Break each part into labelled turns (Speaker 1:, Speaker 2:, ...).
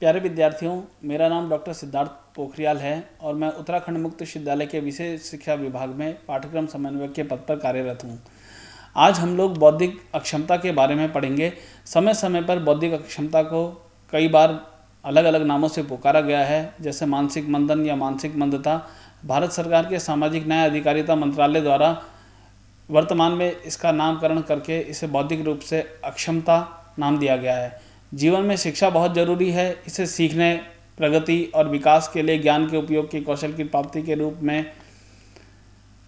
Speaker 1: प्यारे विद्यार्थियों मेरा नाम डॉक्टर सिद्धार्थ पोखरियाल है और मैं उत्तराखंड मुक्त विश्वविद्यालय के विशेष शिक्षा विभाग में पाठ्यक्रम समन्वयक के पद पर कार्यरत हूँ आज हम लोग बौद्धिक अक्षमता के बारे में पढ़ेंगे समय समय पर बौद्धिक अक्षमता को कई बार अलग अलग नामों से पुकारा गया है जैसे मानसिक मंदन या मानसिक मंदता भारत सरकार के सामाजिक न्याय अधिकारिता मंत्रालय द्वारा वर्तमान में इसका नामकरण करके इसे बौद्धिक रूप से अक्षमता नाम दिया गया है जीवन में शिक्षा बहुत ज़रूरी है इसे सीखने प्रगति और विकास के लिए ज्ञान के उपयोग के कौशल की प्राप्ति के रूप में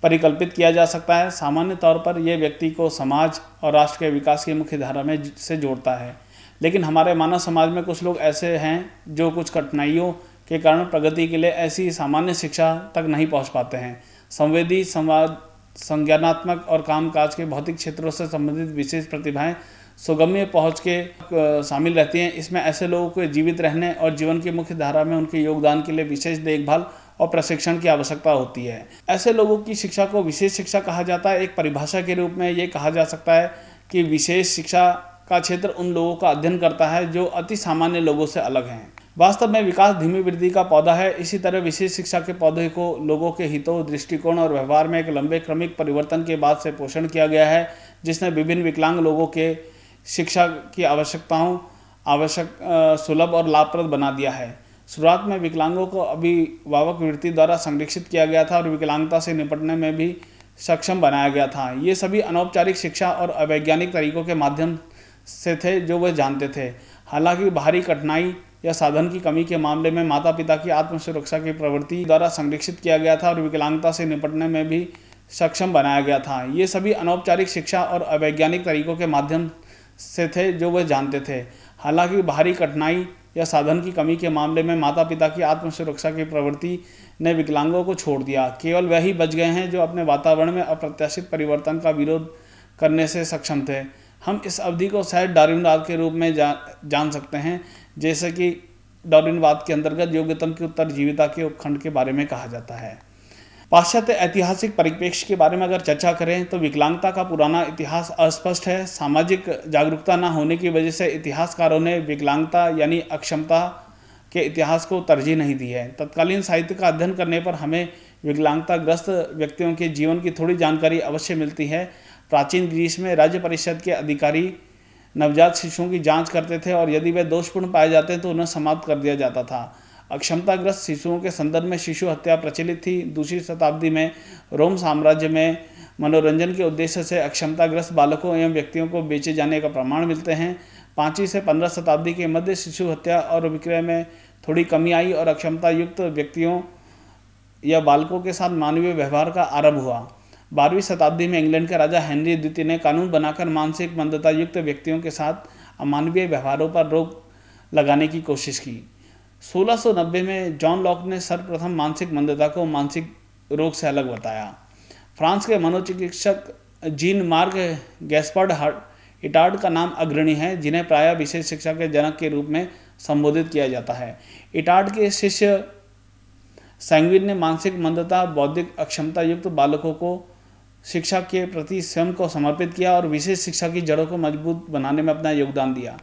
Speaker 1: परिकल्पित किया जा सकता है सामान्य तौर पर यह व्यक्ति को समाज और राष्ट्र के विकास की मुख्य धारा में से जोड़ता है लेकिन हमारे मानव समाज में कुछ लोग ऐसे हैं जो कुछ कठिनाइयों के कारण प्रगति के लिए ऐसी सामान्य शिक्षा तक नहीं पहुंच पाते हैं संवेदी संवाद संज्ञानात्मक और कामकाज के भौतिक क्षेत्रों से संबंधित विशेष प्रतिभाएं सुगम्य पहुंच के शामिल रहती हैं इसमें ऐसे लोगों के जीवित रहने और जीवन की मुख्य धारा में उनके योगदान के लिए विशेष देखभाल और प्रशिक्षण की आवश्यकता होती है ऐसे लोगों की शिक्षा को विशेष शिक्षा कहा जाता है एक परिभाषा के रूप में ये कहा जा सकता है कि विशेष शिक्षा का क्षेत्र उन लोगों का अध्ययन करता है जो अति सामान्य लोगों से अलग हैं वास्तव में विकास धीमी वृद्धि का पौधा है इसी तरह विशेष शिक्षा के पौधे को लोगों के हितों दृष्टिकोण और व्यवहार में एक लंबे क्रमिक परिवर्तन के बाद से पोषण किया गया है जिसने विभिन्न विकलांग लोगों के शिक्षा की आवश्यकताओं आवश्यक सुलभ और लाभप्रद बना दिया है शुरुआत में विकलांगों को अभिभावक वृत्ति द्वारा संरक्षित किया गया था और विकलांगता से निपटने में भी सक्षम बनाया गया था ये सभी अनौपचारिक शिक्षा और अवैज्ञानिक तरीकों के माध्यम से थे जो वे जानते थे हालांकि बाहरी कठिनाई या साधन की कमी के मामले में माता पिता की आत्मसुरक्षा की प्रवृत्ति द्वारा संरक्षित किया गया था और विकलांगता से निपटने में भी सक्षम बनाया गया था ये सभी अनौपचारिक शिक्षा और अवैज्ञानिक तरीकों के माध्यम से थे जो वह जानते थे हालांकि बाहरी कठिनाई या साधन की कमी के मामले में माता पिता की आत्मसुरक्षा की प्रवृत्ति ने विकलांगों को छोड़ दिया केवल वह ही बच गए हैं जो अपने वातावरण में अप्रत्याशित परिवर्तन का विरोध करने से सक्षम थे हम इस अवधि को शायद डार्विनवाद के रूप में जा, जान सकते हैं जैसे कि डारिनवाद के अंतर्गत योग्यतम की उत्तर जीविता के उपखंड के बारे में कहा जाता है पाश्चात्य ऐतिहासिक परिप्रेक्ष्य के बारे में अगर चर्चा करें तो विकलांगता का पुराना इतिहास अस्पष्ट है सामाजिक जागरूकता ना होने की वजह से इतिहासकारों ने विकलांगता यानी अक्षमता के इतिहास को तरजीह नहीं दी है तत्कालीन साहित्य का अध्ययन करने पर हमें विकलांगताग्रस्त व्यक्तियों के जीवन की थोड़ी जानकारी अवश्य मिलती है प्राचीन ग्रीस में राज्य परिषद के अधिकारी नवजात शिशुओं की जांच करते थे और यदि वे दोषपूर्ण पाए जाते तो उन्हें समाप्त कर दिया जाता था अक्षमताग्रस्त शिशुओं के संदर्भ में शिशु हत्या प्रचलित थी दूसरी शताब्दी में रोम साम्राज्य में मनोरंजन के उद्देश्य से अक्षमताग्रस्त बालकों एवं व्यक्तियों को बेचे जाने का प्रमाण मिलते हैं पाँचवीं से पंद्रह शताब्दी के मध्य शिशु हत्या और विक्रय में थोड़ी कमी आई और अक्षमता युक्त व्यक्तियों या बालकों के साथ मानवीय व्यवहार का आरंभ हुआ बारहवीं शताब्दी में इंग्लैंड के राजा हेनरी द्वितीय ने कानून बनाकर मानसिक मंदता युक्त व्यक्तियों के साथ अमानवीय व्यवहारों पर रोक लगाने की कोशिश की 1690 में जॉन लॉक ने सर्वप्रथम मानसिक मंदता को मानसिक रोग से अलग बताया फ्रांस के मनोचिकित्सक जीन मार्ग गैस्पर्ड इटार्ड का नाम अग्रणी है जिन्हें प्राय विशेष शिक्षा के जनक के रूप में संबोधित किया जाता है इटार्ड के शिष्य सैंगविन ने मानसिक मंदता बौद्धिक अक्षमता युक्त बालकों को शिक्षा के प्रति स्वयं को समर्पित किया और विशेष शिक्षा की जड़ों को मजबूत बनाने में अपना योगदान दिया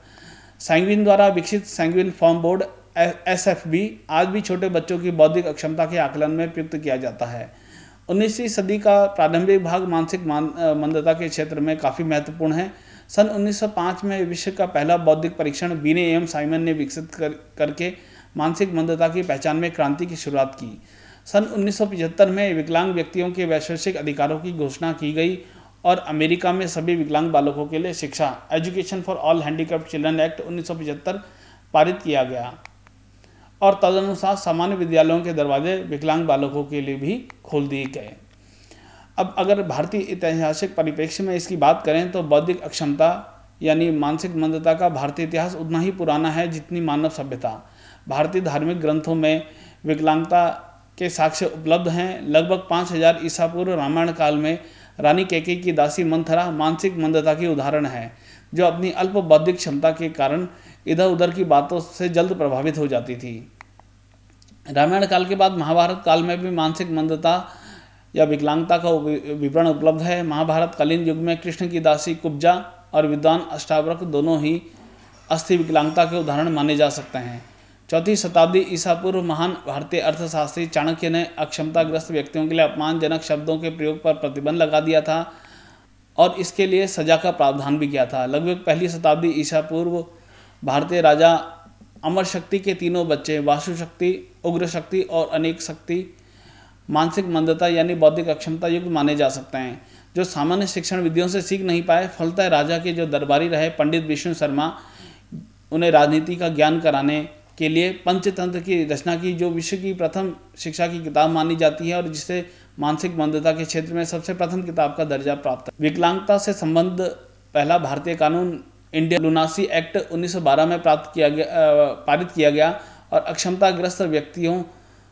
Speaker 1: सैंगविन द्वारा विकसित Seguin form board S F B आज भी छोटे बच्चों की बौद्धिक अक्षमता के आकलन में प्रयुक्त किया जाता है उन्नीसवीं सदी का प्रारंभिक भाग मानसिक मान मंदता के क्षेत्र में काफ़ी महत्वपूर्ण है सन 1905 में विश्व का पहला बौद्धिक परीक्षण बीने एम साइमन ने विकसित कर करके मानसिक मंदता की पहचान में क्रांति की शुरुआत की सन 1975 में विकलांग व्यक्तियों के वैश्विक अधिकारों की घोषणा की गई और अमेरिका में सभी विकलांग बालकों के लिए शिक्षा education for all handicapped children act उन्नीस पारित किया गया और तदनुसार सामान्य विद्यालयों के दरवाजे विकलांग बालकों के लिए भी खोल दिए गए अब अगर भारतीय ऐतिहासिक परिप्रेक्ष्य में इसकी बात करें तो बौद्धिक अक्षमता यानी मानसिक मंदता का भारतीय इतिहास उतना ही पुराना है जितनी मानव सभ्यता भारतीय धार्मिक ग्रंथों में विकलांगता के साक्ष्य उपलब्ध हैं लगभग पाँच हजार ईसा पूर्व रामायण काल में रानी केके की दासी मंथरा मानसिक मंदता की उदाहरण है जो अपनी अल्प बौद्धिक क्षमता के कारण इधर उधर की बातों से जल्द प्रभावित हो जाती थी रामायण काल के बाद महाभारत काल में भी मानसिक मंदता या विकलांगता का विवरण उपलब्ध है महाभारत कालीन युग में कृष्ण की दासी कुब्जा और विद्वान अष्टावक्र दोनों ही अस्थि विकलांगता के उदाहरण माने जा सकते हैं चौथी शताब्दी ईसा पूर्व महान भारतीय अर्थशास्त्री चाणक्य ने अक्षमताग्रस्त व्यक्तियों के लिए अपमानजनक शब्दों के प्रयोग पर प्रतिबंध लगा दिया था और इसके लिए सजा का प्रावधान भी किया था लगभग पहली शताब्दी ईसा पूर्व भारतीय राजा अमर शक्ति के तीनों बच्चे वासु शक्ति उग्र शक्ति और अनेक शक्ति मानसिक मंदता यानी बौद्धिक अक्षमता युक्त माने जा सकते हैं जो सामान्य शिक्षण विधियों से सीख नहीं पाए फलतः राजा के जो दरबारी रहे पंडित विष्णु शर्मा उन्हें राजनीति का ज्ञान कराने के लिए पंचतंत्र की रचना की जो विश्व की प्रथम शिक्षा की किताब मानी जाती है और जिसे मानसिक मंदता के क्षेत्र में सबसे प्रथम किताब का दर्जा प्राप्त विकलांगता से संबंध पहला भारतीय कानून इंडिया लुनासी एक्ट 1912 में प्राप्त किया गया पारित किया गया और अक्षमताग्रस्त व्यक्तियों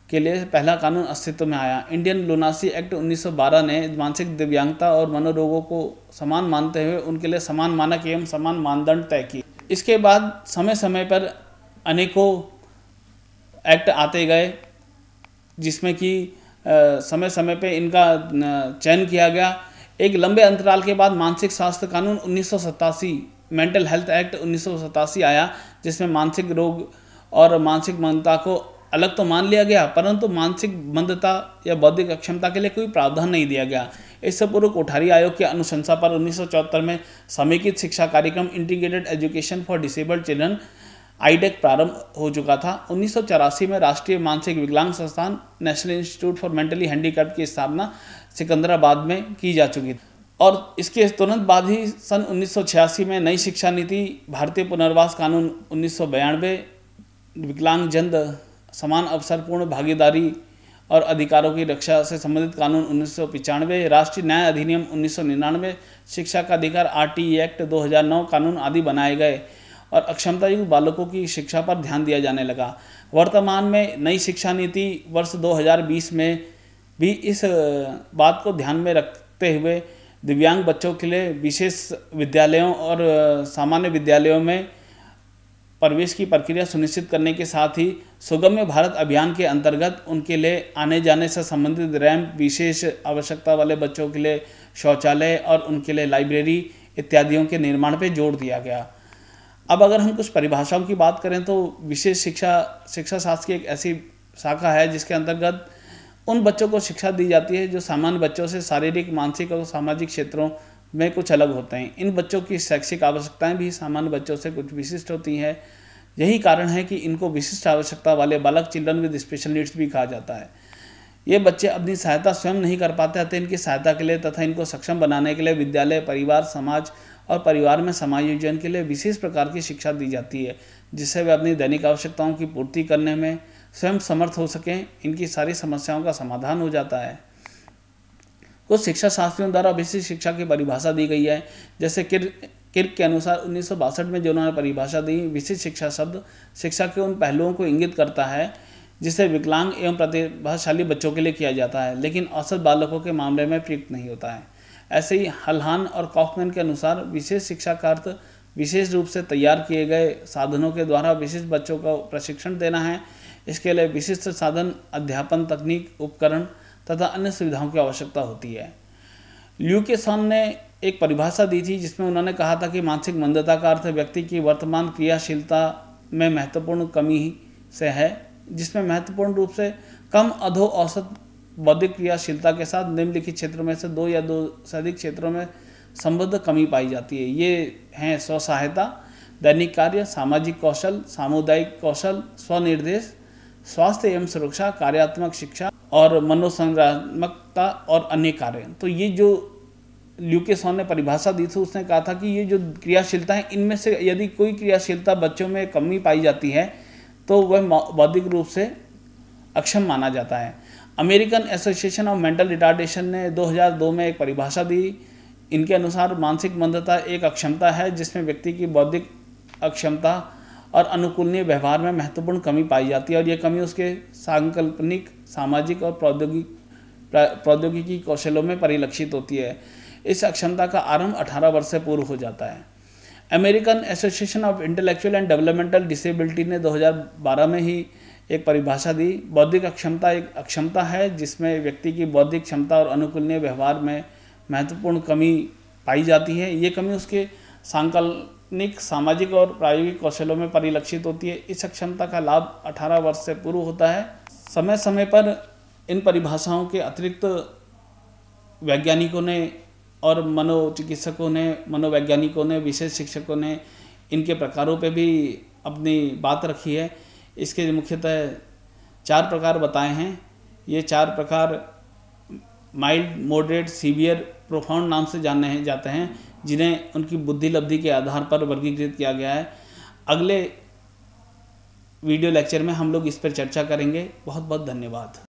Speaker 1: के लिए पहला कानून अस्तित्व में आया इंडियन लुनासी एक्ट 1912 ने मानसिक दिव्यांगता और मनोरोगों को समान मानते हुए उनके लिए समान मानक एवं समान मानदंड तय किए इसके बाद समय समय पर अनेकों एक्ट आते गए जिसमें कि समय समय पे इनका चयन किया गया एक लंबे अंतराल के बाद मानसिक स्वास्थ्य कानून उन्नीस मेंटल हेल्थ एक्ट उन्नीस आया जिसमें मानसिक रोग और मानसिक मंदता को अलग तो मान लिया गया परंतु मानसिक मंदता या बौद्धिक अक्षमता के लिए कोई प्रावधान नहीं दिया गया इससे पूर्व कोठारी आयोग की अनुशंसा पर उन्नीस में समेकित शिक्षा कार्यक्रम integrated education for disabled children आईडेक प्रारंभ हो चुका था उन्नीस में राष्ट्रीय मानसिक विकलांग संस्थान national institute for mentally handicap की स्थापना सिकंदराबाद में की जा चुकी थी और इसके तुरंत बाद ही सन 1986 में नई शिक्षा नीति भारतीय पुनर्वास कानून उन्नीस विकलांग जन समान अवसरपूर्ण भागीदारी और अधिकारों की रक्षा से संबंधित कानून उन्नीस राष्ट्रीय न्याय अधिनियम उन्नीस शिक्षा का अधिकार आर एक्ट 2009 कानून आदि बनाए गए और अक्षमता युक्त बालकों की शिक्षा पर ध्यान दिया जाने लगा वर्तमान में नई शिक्षा नीति वर्ष 2020 में भी इस बात को ध्यान में रखते हुए दिव्यांग बच्चों के लिए विशेष विद्यालयों और सामान्य विद्यालयों में प्रवेश की प्रक्रिया सुनिश्चित करने के साथ ही सुगम्य भारत अभियान के अंतर्गत उनके लिए आने जाने से संबंधित रैंप विशेष आवश्यकता वाले बच्चों के लिए शौचालय और उनके लिए लाइब्रेरी इत्यादियों के निर्माण पर जोर दिया गया अब अगर हम कुछ परिभाषाओं की बात करें तो विशेष शिक्षा शिक्षा शास्त्र की एक ऐसी शाखा है जिसके अंतर्गत उन बच्चों को शिक्षा दी जाती है जो सामान्य बच्चों से शारीरिक मानसिक और सामाजिक क्षेत्रों में कुछ अलग होते हैं इन बच्चों की शैक्षिक आवश्यकताएं भी सामान्य बच्चों से कुछ विशिष्ट होती हैं यही कारण है कि इनको विशिष्ट आवश्यकता वाले बालक चिल्ड्रन विद स्पेशल नीड्स भी कहा जाता है ये बच्चे अपनी सहायता स्वयं नहीं कर पाते अतः इनकी सहायता के लिए तथा इनको सक्षम बनाने के लिए विद्यालय परिवार समाज और परिवार में समायोजन के लिए विशेष प्रकार की शिक्षा दी जाती है जिससे वे अपनी दैनिक आवश्यकताओं की पूर्ति करने में स्वयं समर्थ हो सकें इनकी सारी समस्याओं का समाधान हो जाता है कुछ शिक्षा शास्त्रियों द्वारा विशेष शिक्षा की परिभाषा दी गई है जैसे किर किर्क के अनुसार उन्नीस में जो उन्होंने परिभाषा दी विशिष्ट शिक्षा शब्द शिक्षा के उन पहलुओं को इंगित करता है जिसे विकलांग एवं प्रतिभाशाली बच्चों के लिए किया जाता है लेकिन औसत बालकों के मामले में प्रयुक्त नहीं होता है ऐसे ही हलहान और कॉफमैन के अनुसार विशेष शिक्षा का अर्थ विशेष रूप से तैयार किए गए साधनों के द्वारा विशिष्ट बच्चों को प्रशिक्षण देना है इसके लिए विशिष्ट साधन अध्यापन तकनीक उपकरण तथा अन्य सुविधाओं की आवश्यकता होती है ल्यू के सॉन ने एक परिभाषा दी थी जिसमें उन्होंने कहा था कि मानसिक मंदता का अर्थ व्यक्ति की वर्तमान क्रियाशीलता में महत्वपूर्ण कमी से है जिसमें महत्वपूर्ण रूप से कम अधो औसत बौद्धिक क्रियाशीलता के साथ निम्नलिखित क्षेत्रों में से दो या दो से अधिक क्षेत्रों में संबद्ध कमी पाई जाती है ये हैं स्व सहायता दैनिक कार्य सामाजिक कौशल सामुदायिक कौशल स्वनिर्देश स्वास्थ्य एवं सुरक्षा कार्यात्मक शिक्षा और मनोसंग्रात्मकता और अन्य कार्य तो ये जो ल्यूकेसॉन ने परिभाषा दी थी उसने कहा था कि ये जो क्रियाशीलता है इनमें से यदि कोई क्रियाशीलता बच्चों में कमी पाई जाती है तो वह बौद्धिक रूप से अक्षम माना जाता है American association of mental retardation ने 2002 में एक परिभाषा दी इनके अनुसार मानसिक मंदता एक अक्षमता है जिसमें व्यक्ति की बौद्धिक अक्षमता और अनुकूलनीय व्यवहार में महत्वपूर्ण कमी पाई जाती है और ये कमी उसके सांकल्पनिक सामाजिक और प्रौद्योगिक प्रौद्योगिकी कौशलों में परिलक्षित होती है इस अक्षमता का आरंभ 18 वर्ष से पूर्व हो जाता है American association of intellectual and developmental disability ने 2012 में ही एक परिभाषा दी बौद्धिक अक्षमता एक अक्षमता है जिसमें व्यक्ति की बौद्धिक क्षमता और अनुकूलनीय व्यवहार में महत्वपूर्ण कमी पाई जाती है ये कमी उसके सांकल्पनिक सामाजिक और प्रायोगिक कौशलों में परिलक्षित होती है इस अक्षमता का लाभ 18 वर्ष से पूर्व होता है समय समय पर इन परिभाषाओं के अतिरिक्त वैज्ञानिकों ने और मनोचिकित्सकों ने मनोवैज्ञानिकों ने विशेष शिक्षकों ने इनके प्रकारों पे भी अपनी बात रखी है इसके मुख्यतः चार प्रकार बताए हैं ये चार प्रकार माइल्ड मॉडरेट सीवियर प्रोफाउंड नाम से जाने हैं जाते हैं जिन्हें उनकी बुद्धि लब्धि के आधार पर वर्गीकृत किया गया है अगले वीडियो लेक्चर में हम लोग इस पर चर्चा करेंगे बहुत बहुत धन्यवाद